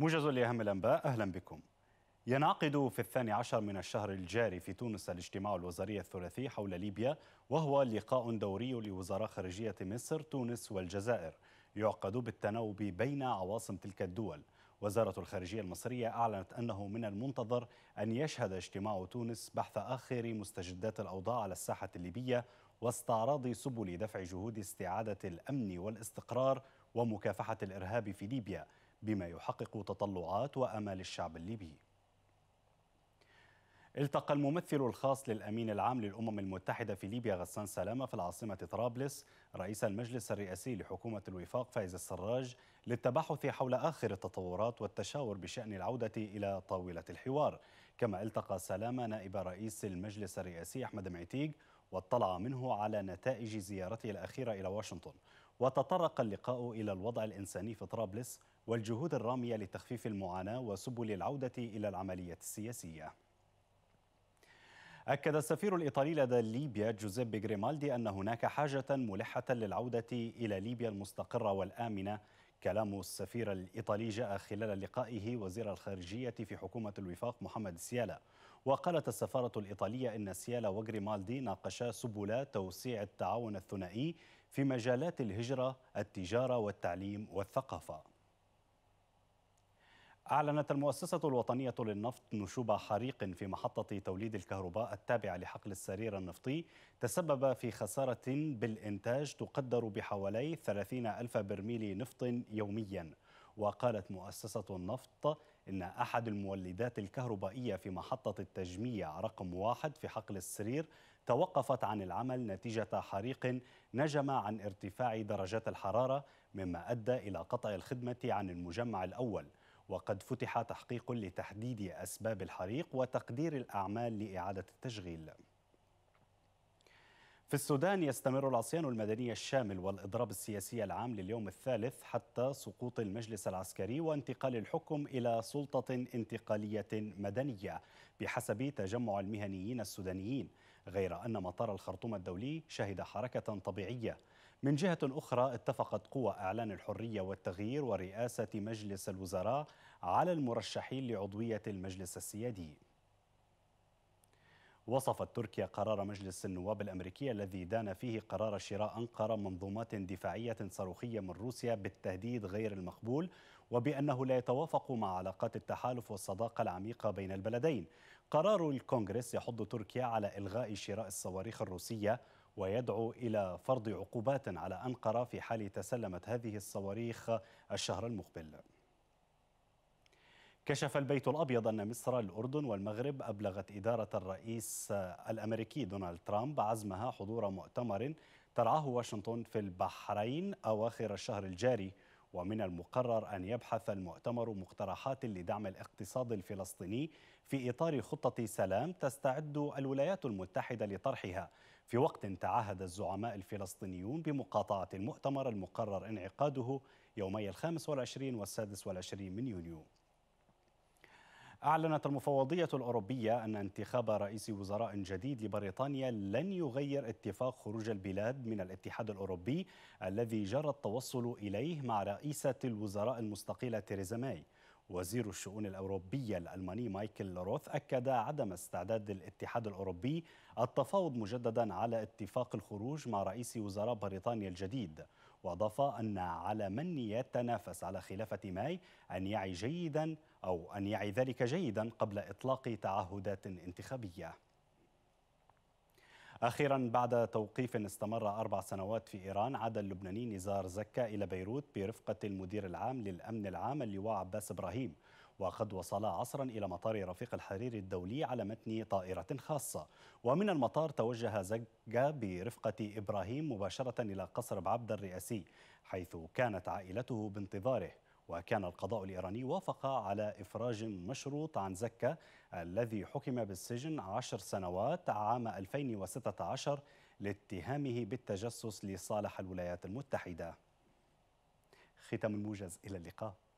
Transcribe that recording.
موجز لأهم الأنباء أهلا بكم ينعقد في الثاني عشر من الشهر الجاري في تونس الاجتماع الوزاري الثلاثي حول ليبيا وهو لقاء دوري لوزراء خارجية مصر تونس والجزائر يعقد بالتناوب بين عواصم تلك الدول وزارة الخارجية المصرية أعلنت أنه من المنتظر أن يشهد اجتماع تونس بحث آخر مستجدات الأوضاع على الساحة الليبية واستعراض سبل دفع جهود استعادة الأمن والاستقرار ومكافحة الإرهاب في ليبيا بما يحقق تطلعات وامال الشعب الليبي. التقى الممثل الخاص للامين العام للامم المتحده في ليبيا غسان سلامه في العاصمه طرابلس رئيس المجلس الرئاسي لحكومه الوفاق فايز السراج للتباحث حول اخر التطورات والتشاور بشان العوده الى طاوله الحوار، كما التقى سلامه نائب رئيس المجلس الرئاسي احمد معتيق واطلع منه على نتائج زيارته الاخيره الى واشنطن. وتطرق اللقاء إلى الوضع الإنساني في طرابلس والجهود الرامية لتخفيف المعاناة وسبل العودة إلى العملية السياسية أكد السفير الإيطالي لدى ليبيا جوزيبي غريمالدي أن هناك حاجة ملحة للعودة إلى ليبيا المستقرة والآمنة كلام السفير الإيطالي جاء خلال لقائه وزير الخارجية في حكومة الوفاق محمد سيالا وقالت السفارة الإيطالية إن سيالا وغريمالدي ناقشا سبل توسيع التعاون الثنائي في مجالات الهجرة، التجارة والتعليم والثقافة. أعلنت المؤسسة الوطنية للنفط نشوب حريق في محطة توليد الكهرباء التابعة لحقل السرير النفطي تسبب في خسارة بالإنتاج تقدر بحوالي 30 ألف برميل نفط يومياً وقالت مؤسسة النفط إن أحد المولدات الكهربائية في محطة التجميع رقم واحد في حقل السرير توقفت عن العمل نتيجة حريق نجم عن ارتفاع درجات الحرارة مما أدى إلى قطع الخدمة عن المجمع الأول وقد فتح تحقيق لتحديد أسباب الحريق وتقدير الأعمال لإعادة التشغيل في السودان يستمر العصيان المدني الشامل والإضراب السياسي العام لليوم الثالث حتى سقوط المجلس العسكري وانتقال الحكم إلى سلطة انتقالية مدنية بحسب تجمع المهنيين السودانيين غير أن مطار الخرطوم الدولي شهد حركة طبيعية من جهة أخرى اتفقت قوى إعلان الحرية والتغيير ورئاسة مجلس الوزراء على المرشحين لعضوية المجلس السيادي وصفت تركيا قرار مجلس النواب الأمريكي الذي دان فيه قرار شراء أنقرة منظومات دفاعية صاروخية من روسيا بالتهديد غير المقبول وبأنه لا يتوافق مع علاقات التحالف والصداقة العميقة بين البلدين قرار الكونغرس يحض تركيا على إلغاء شراء الصواريخ الروسية ويدعو إلى فرض عقوبات على أنقرة في حال تسلمت هذه الصواريخ الشهر المقبل كشف البيت الأبيض أن مصر الأردن والمغرب أبلغت إدارة الرئيس الأمريكي دونالد ترامب عزمها حضور مؤتمر ترعاه واشنطن في البحرين أواخر الشهر الجاري ومن المقرر أن يبحث المؤتمر مقترحات لدعم الاقتصاد الفلسطيني في إطار خطة سلام تستعد الولايات المتحدة لطرحها في وقت تعهد الزعماء الفلسطينيون بمقاطعة المؤتمر المقرر انعقاده يومي الخامس والعشرين والسادس والعشرين من يونيو أعلنت المفوضية الأوروبية أن انتخاب رئيس وزراء جديد لبريطانيا لن يغير اتفاق خروج البلاد من الاتحاد الأوروبي الذي جرى التوصل إليه مع رئيسة الوزراء المستقيلة تيريزا ماي وزير الشؤون الأوروبية الألماني مايكل روث أكد عدم استعداد الاتحاد الأوروبي التفاوض مجددا على اتفاق الخروج مع رئيس وزراء بريطانيا الجديد وأضاف أن على من يتنافس على خلافة ماي أن يعي جيدا أو أن يعي ذلك جيدا قبل إطلاق تعهدات انتخابية أخيرا بعد توقيف استمر أربع سنوات في إيران عاد اللبناني نزار زكا إلى بيروت برفقة المدير العام للأمن العام اللواء عباس إبراهيم وقد وصل عصرا إلى مطار رفيق الحريري الدولي على متن طائرة خاصة ومن المطار توجه زجة برفقة إبراهيم مباشرة إلى قصر بعبد الرئاسي حيث كانت عائلته بانتظاره وكان القضاء الإيراني وافق على إفراج مشروط عن زكا الذي حكم بالسجن عشر سنوات عام 2016 لاتهامه بالتجسس لصالح الولايات المتحدة ختام الموجز إلى اللقاء